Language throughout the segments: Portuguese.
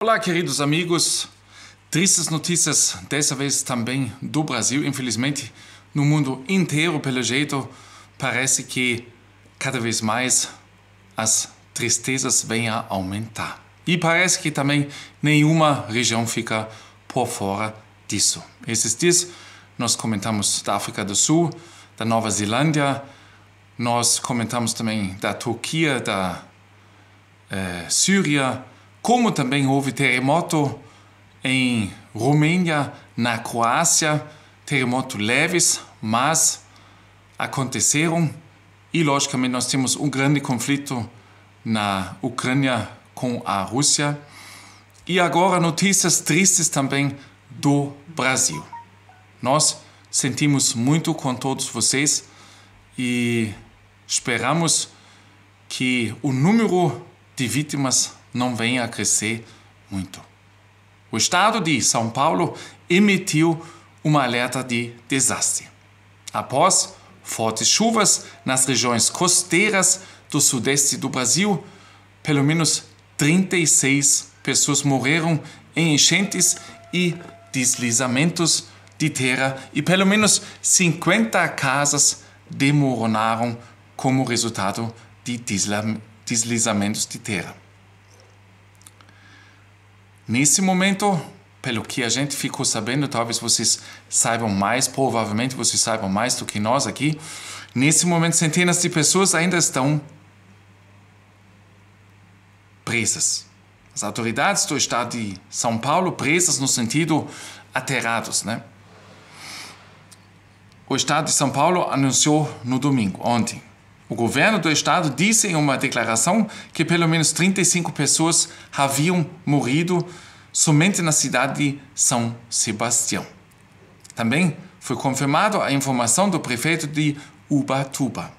Olá, queridos amigos. Tristes notícias, dessa vez também do Brasil, infelizmente, no mundo inteiro, pelo jeito, parece que cada vez mais as tristezas vêm a aumentar. E parece que também nenhuma região fica por fora disso. Esses dias nós comentamos da África do Sul, da Nova Zelândia, nós comentamos também da Turquia, da eh, Síria, como também houve terremoto em Romênia, na Croácia, terremotos leves, mas aconteceram e logicamente nós temos um grande conflito na Ucrânia com a Rússia. E agora notícias tristes também do Brasil. Nós sentimos muito com todos vocês e esperamos que o número de vítimas não venha a crescer muito. O estado de São Paulo emitiu uma alerta de desastre. Após fortes chuvas nas regiões costeiras do sudeste do Brasil, pelo menos 36 pessoas morreram em enchentes e deslizamentos de terra e pelo menos 50 casas demoronaram como resultado de deslizamentos de terra. Nesse momento, pelo que a gente ficou sabendo, talvez vocês saibam mais, provavelmente vocês saibam mais do que nós aqui. Nesse momento, centenas de pessoas ainda estão presas. As autoridades do estado de São Paulo presas no sentido aterrados, né? O estado de São Paulo anunciou no domingo, ontem, o governo do estado disse em uma declaração que pelo menos 35 pessoas haviam morrido somente na cidade de São Sebastião. Também foi confirmada a informação do prefeito de Ubatuba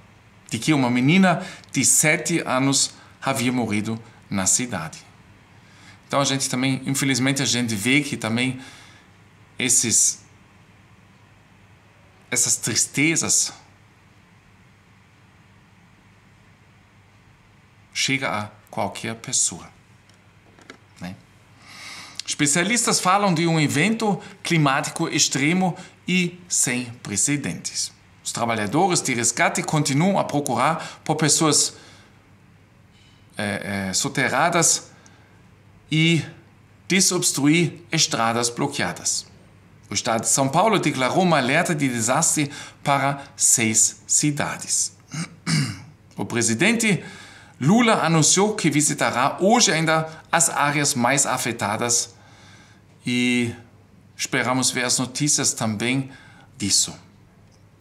de que uma menina de 7 anos havia morrido na cidade. Então a gente também, infelizmente, a gente vê que também esses essas tristezas chega a qualquer pessoa. Né? Especialistas falam de um evento climático extremo e sem precedentes. Os trabalhadores de resgate continuam a procurar por pessoas é, é, soterradas e desobstruir estradas bloqueadas. O Estado de São Paulo declarou uma alerta de desastre para seis cidades. O presidente Lula anunciou que visitará hoje ainda as áreas mais afetadas e esperamos ver as notícias também disso.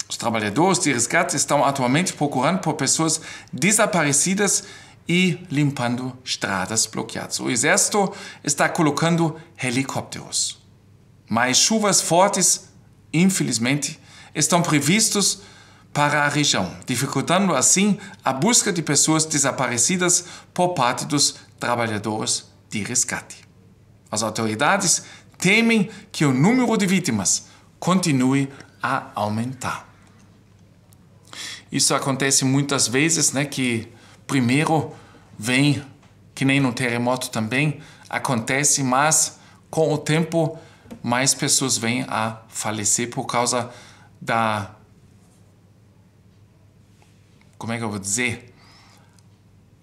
Os trabalhadores de resgate estão atualmente procurando por pessoas desaparecidas e limpando estradas bloqueadas. O exército está colocando helicópteros. Mas chuvas fortes, infelizmente, estão previstos para a região, dificultando assim a busca de pessoas desaparecidas por parte dos trabalhadores de resgate. As autoridades temem que o número de vítimas continue a aumentar. Isso acontece muitas vezes, né, que primeiro vem, que nem no terremoto também, acontece, mas com o tempo mais pessoas vêm a falecer por causa da como é que eu vou dizer,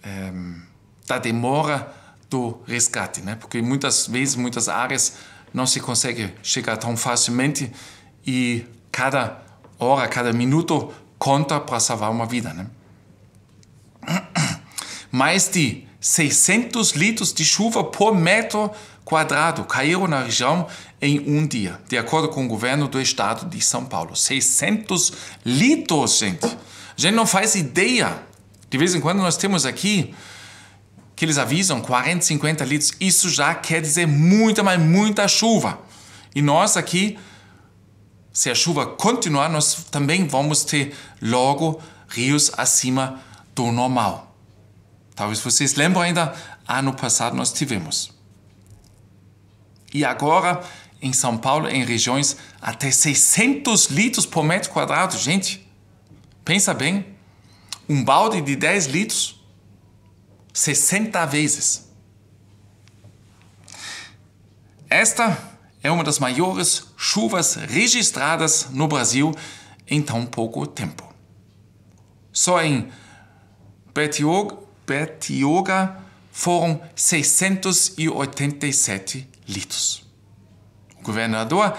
ehm, da demora do resgate, né? porque muitas vezes, muitas áreas não se consegue chegar tão facilmente e cada hora, cada minuto conta para salvar uma vida. Né? Mais de 600 litros de chuva por metro quadrado caíram na região em um dia, de acordo com o governo do estado de São Paulo. 600 litros, gente! A gente não faz ideia. De vez em quando nós temos aqui que eles avisam 40, 50 litros. Isso já quer dizer muita, mas muita chuva. E nós aqui, se a chuva continuar, nós também vamos ter logo rios acima do normal. Talvez vocês lembram ainda, ano passado nós tivemos. E agora, em São Paulo, em regiões até 600 litros por metro quadrado, gente. Pensa bem, um balde de 10 litros 60 vezes. Esta é uma das maiores chuvas registradas no Brasil em tão pouco tempo. Só em Betioga, foram 687 litros. O governador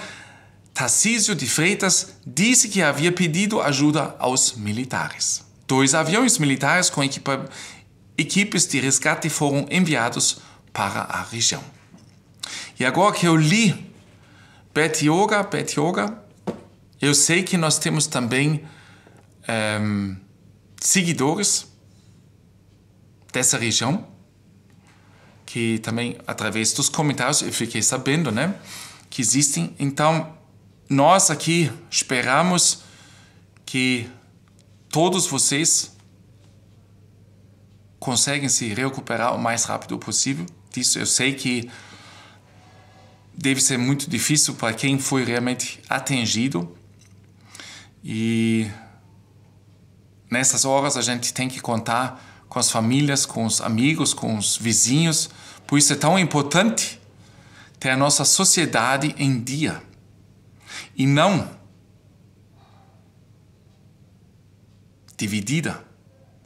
Tarcísio de Freitas disse que havia pedido ajuda aos militares. Dois aviões militares com equipa, equipes de resgate foram enviados para a região. E agora que eu li Bet yoga. eu sei que nós temos também um, ehm, seguidores dessa região, que também através dos comentários eu fiquei sabendo, né, que existem. Então, nós aqui esperamos que todos vocês conseguem se recuperar o mais rápido possível. disso eu sei que deve ser muito difícil para quem foi realmente atingido. E nessas horas a gente tem que contar com as famílias, com os amigos, com os vizinhos. Por isso é tão importante ter a nossa sociedade em dia e não dividida,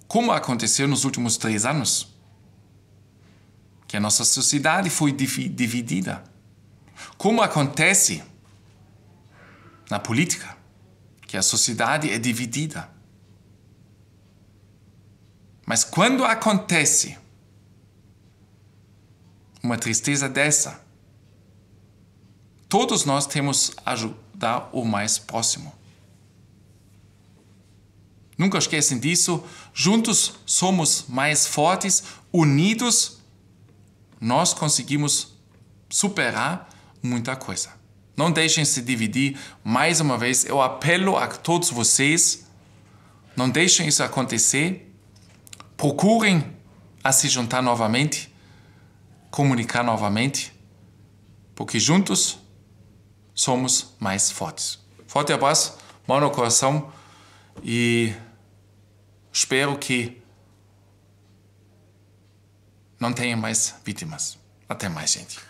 como aconteceu nos últimos três anos. Que a nossa sociedade foi dividida. Como acontece na política, que a sociedade é dividida. Mas quando acontece uma tristeza dessa, todos nós temos ajuda dá o mais próximo. Nunca esquecem disso. Juntos somos mais fortes, unidos nós conseguimos superar muita coisa. Não deixem se dividir. Mais uma vez, eu apelo a todos vocês, não deixem isso acontecer. Procurem a se juntar novamente, comunicar novamente, porque juntos somos mais fortes. Forte abraço, mão no coração e espero que não tenha mais vítimas. Até mais, gente.